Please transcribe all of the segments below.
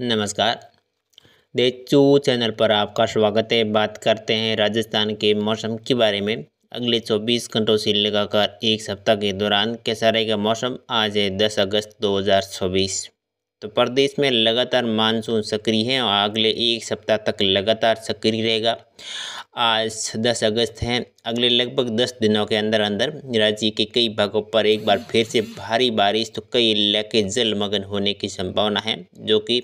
नमस्कार देचू चैनल पर आपका स्वागत है बात करते हैं राजस्थान के मौसम के बारे में अगले 24 घंटों से लगाकर एक सप्ताह के दौरान कैसा रहेगा मौसम आज है 10 अगस्त 2024 तो प्रदेश में लगातार मानसून सक्रिय है और अगले एक सप्ताह तक लगातार सक्रिय रहेगा आज दस अगस्त है अगले लगभग दस दिनों के अंदर अंदर राज्य के कई भागों पर एक बार फिर से भारी बारिश तो कई इलाके जलमग्न होने की संभावना है जो कि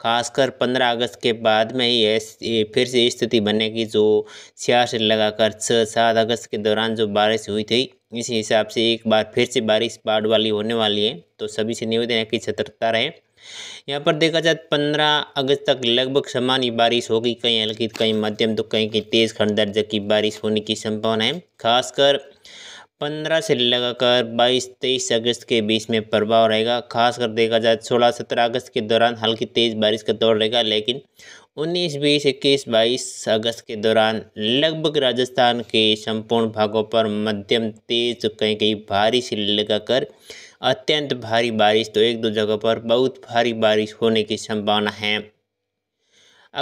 खासकर पंद्रह अगस्त के बाद में ही फिर से स्थिति बनेगी जो से लगाकर छः सात अगस्त के दौरान जो बारिश हुई थी इसी हिसाब से एक बार फिर से बारिश बाढ़ वाली होने वाली है तो सभी से निवेदन है कि सतर्कता रहें यहाँ पर देखा जाए पंद्रह अगस्त तक लगभग समान ही बारिश होगी कहीं हल्की कहीं मध्यम तो कहीं की तेज़ खंड दर्जे की बारिश होने की संभावना है खासकर पंद्रह से लगाकर बाईस तेईस अगस्त के बीच में प्रभाव रहेगा खासकर देखा जाए सोलह सत्रह अगस्त के दौरान हल्की तेज़ बारिश का दौर रहेगा लेकिन उन्नीस बीस इक्कीस बाईस अगस्त के दौरान लगभग राजस्थान के संपूर्ण भागों पर मध्यम तेज़ तो कहीं कहीं भारी से लगाकर अत्यंत भारी बारिश तो एक दो जगह पर बहुत भारी बारिश होने की संभावना है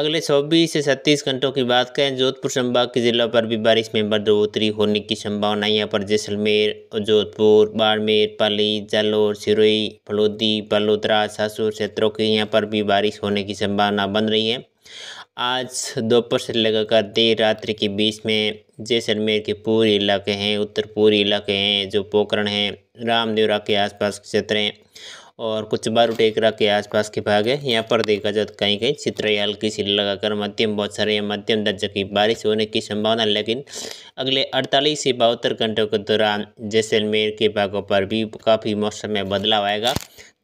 अगले चौबीस से छत्तीस घंटों की बात करें जोधपुर संभाग के ज़िलों पर भी बारिश में बढ़ोतरी होने की संभावना यहाँ पर जैसलमेर जोधपुर बाड़मेर पाली जालोर सिरोई फलोदी बलोदरा सासूर क्षेत्रों की यहाँ पर भी बारिश होने की संभावना बन रही है आज दोपहर से लगाकर देर रात्रि के बीच में जैसलमेर के पूरे इलाके हैं उत्तर पूरी इलाके हैं जो पोखरण हैं रामदेवरा के आसपास के क्षेत्र हैं और कुछ बारूटेकरा के आसपास के भाग है यहाँ पर देखा जाए तो कहीं कहीं या हल्की सी लगाकर मध्यम बहुत सारे मध्यम दर्जे की बारिश होने की संभावना लेकिन अगले 48 से बहत्तर घंटों के दौरान जैसलमेर के भागों पर भी काफ़ी मौसम में बदलाव आएगा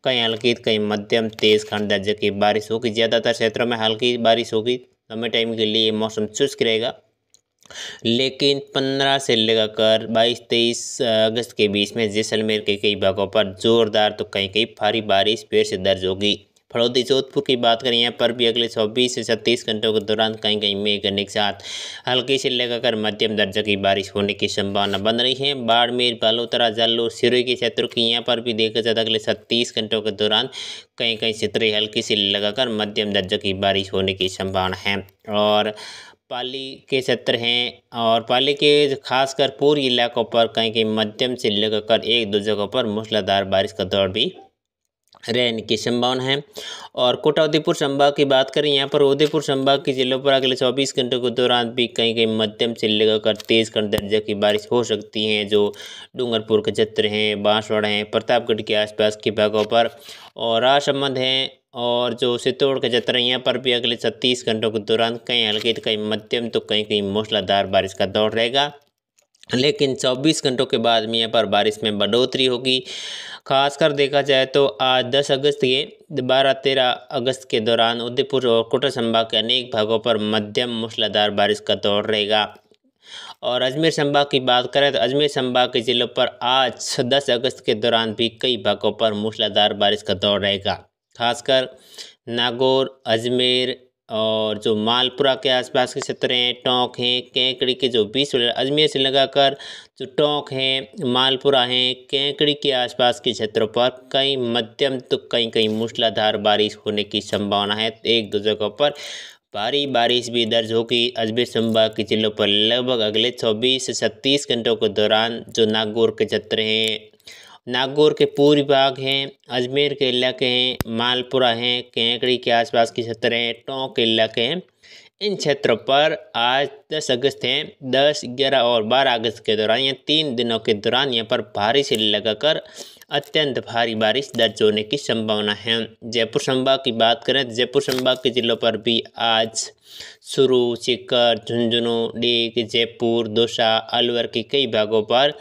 कहीं हल्की कहीं मध्यम तेज़ खंड की बारिश होगी ज़्यादातर क्षेत्रों में हल्की बारिश होगी लंबे टाइम के लिए मौसम शुष्क रहेगा लेकिन 15 से लेकर 22 तेईस अगस्त के बीच में जैसलमेर के कई भागों पर जोरदार तो कहीं कहीं भारी बारिश फिर से दर्ज होगी फलौदी जोधपुर की बात करें यहाँ पर भी अगले चौबीस से छत्तीस घंटों के दौरान कहीं कहीं मेघ गने के साथ हल्की से लगाकर मध्यम दर्जे की बारिश होने की संभावना बन रही है बाड़मेर बालोतरा और सिरोही के क्षेत्रों की यहाँ पर भी देखा जाता अगले छत्तीस घंटों के दौरान कहीं कहीं क्षेत्र हल्की से लगाकर मध्यम दर्जे की बारिश होने की संभावना है और पाली के क्षेत्र हैं और पाली के खासकर पूर्वी इलाकों पर कहीं कहीं मध्यम से लगाकर एक दो जगहों पर मूसलाधार बारिश का दौर भी रहने की संभावना है और कोटा उदयपुर संभाग की बात करें यहाँ पर उदयपुर संभाग के जिलों पर अगले 24 घंटों के दौरान भी कहीं कहीं मध्यम से लेकर तेज कर दर्जे की बारिश हो सकती है जो डूंगरपुर के क्षेत्र हैं बांसवाड़ा हैं प्रतापगढ़ के आसपास के भागों पर और राजसंबंध हैं और जो चित्तौड़ के क्षेत्र हैं यहाँ पर भी अगले छत्तीस घंटों के दौरान कहीं हल्के तो कहीं मध्यम तो कहीं कहीं मूसलाधार बारिश का दौर रहेगा लेकिन चौबीस घंटों के बाद में यहाँ पर बारिश में बढ़ोतरी होगी खासकर देखा जाए तो आज दस अगस्त के बारह तेरह अगस्त के दौरान उदयपुर और कोटा संभाग के अनेक भागों पर मध्यम मूसलाधार बारिश का दौर रहेगा और अजमेर संभाग की बात करें तो अजमेर संभाग के ज़िलों पर आज दस अगस्त के दौरान भी कई भागों पर मूसलाधार बारिश का दौर रहेगा खासकर नागौर अजमेर और जो मालपुरा के आसपास के क्षेत्र हैं टोंक हैं कैंकड़ी के जो बीस अजमेर से लगाकर जो टोंक हैं मालपुरा हैं कैंकड़ी के आसपास के क्षेत्रों पर कई मध्यम तो कहीं कहीं मूसलाधार बारिश होने की संभावना है एक दो जगहों पर भारी बारिश भी दर्ज होगी अजमेर संभाग के जिलों पर लगभग अगले चौबीस से छत्तीस घंटों के दौरान जो नागौर के क्षेत्र हैं नागौर के पूर्वी भाग हैं अजमेर के इलाके हैं मालपुरा हैं कैंकड़ी के आसपास के क्षेत्र हैं टोंक के इलाके हैं इन क्षेत्रों पर आज 10 अगस्त हैं 10, 11 और 12 अगस्त के दौरान या तीन दिनों के दौरान यहाँ पर भारी से लगाकर अत्यंत भारी बारिश दर्ज होने की संभावना है जयपुर संभाग की बात करें तो जयपुर संभाग के जिलों पर भी आज शुरू सीकर झुंझुनू डीग जयपुर दौसा अलवर के कई भागों पर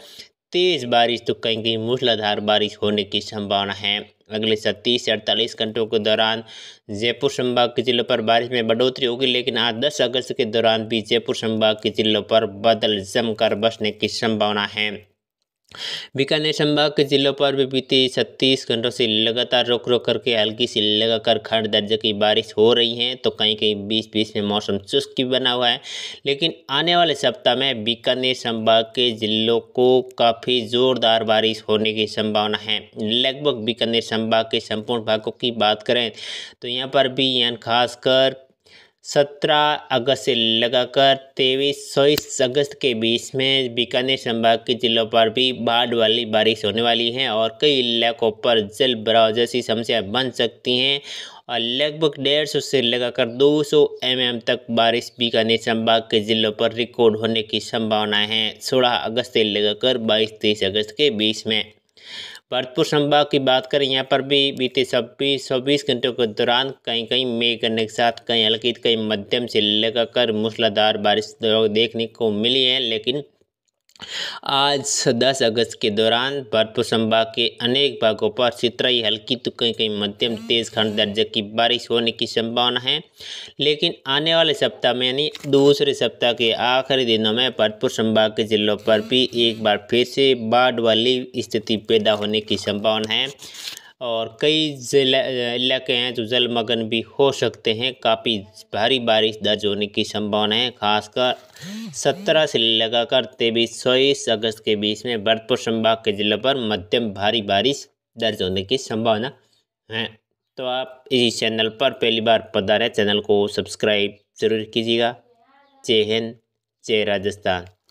तेज़ बारिश तो कहीं कहीं मूसलाधार बारिश होने की संभावना है अगले छत्तीस से अड़तालीस घंटों के दौरान जयपुर संभाग के जिलों पर बारिश में बढ़ोतरी होगी लेकिन आज दस अगस्त के दौरान भी जयपुर संभाग के जिलों पर बादल जमकर बसने की संभावना है बीकानेर संभाग के जिलों पर भी बीते छत्तीस घंटों से लगातार रोक रोक करके हल्की से लगाकर खंड दर्जे की बारिश हो रही है तो कहीं कहीं बीच बीच में मौसम शुष्क भी बना हुआ है लेकिन आने वाले सप्ताह में बीकानेर संभाग के जिलों को काफ़ी ज़ोरदार बारिश होने की संभावना है लगभग बीकानेर संभाग के संपूर्ण भागों की बात करें तो यहाँ पर भी यहाँ खासकर सत्रह अगस्त से लगाकर तेईस चौबीस अगस्त के बीच में बीकानेर संभाग के जिलों पर भी बाढ़ वाली बारिश होने वाली है और कई इलाकों पर जल भराव जैसी समस्याएं बन सकती हैं और लगभग डेढ़ सौ से लगाकर दो सौ एम एम तक बारिश बीकानेर संभाग के जिलों पर रिकॉर्ड होने की संभावना है सोलह अगस्त से लगाकर बाईस तेईस अगस्त के बीच में भरतपुर संभाग की बात करें यहाँ पर भी बीते छब्बीस चौबीस घंटों के दौरान कहीं कहीं मेघ करने के साथ कहीं हल्की कहीं मध्यम से लगाकर मूसलाधार बारिश देखने को मिली है लेकिन आज 10 अगस्त के दौरान भरतपुर संभाग के अनेक भागों पर सितराई हल्की तो कहीं कहीं मध्यम तेज खंड दर्जे की बारिश होने की संभावना है लेकिन आने वाले सप्ताह में यानी दूसरे सप्ताह के आखिरी दिनों में भरतपुर संभाग के जिलों पर भी एक बार फिर से बाढ़ वाली स्थिति पैदा होने की संभावना है और कई ज़िला इलाके हैं जो जलमग्न भी हो सकते हैं काफ़ी भारी बारिश दर्ज होने की संभावना है खासकर सत्रह से लगाकर तेईस चौबीस अगस्त के बीच में भरतपुर संभाग के ज़िलों पर मध्यम भारी बारिश दर्ज होने की संभावना है तो आप इसी चैनल पर पहली बार पधारे चैनल को सब्सक्राइब ज़रूर कीजिएगा जय हिंद जय राजस्थान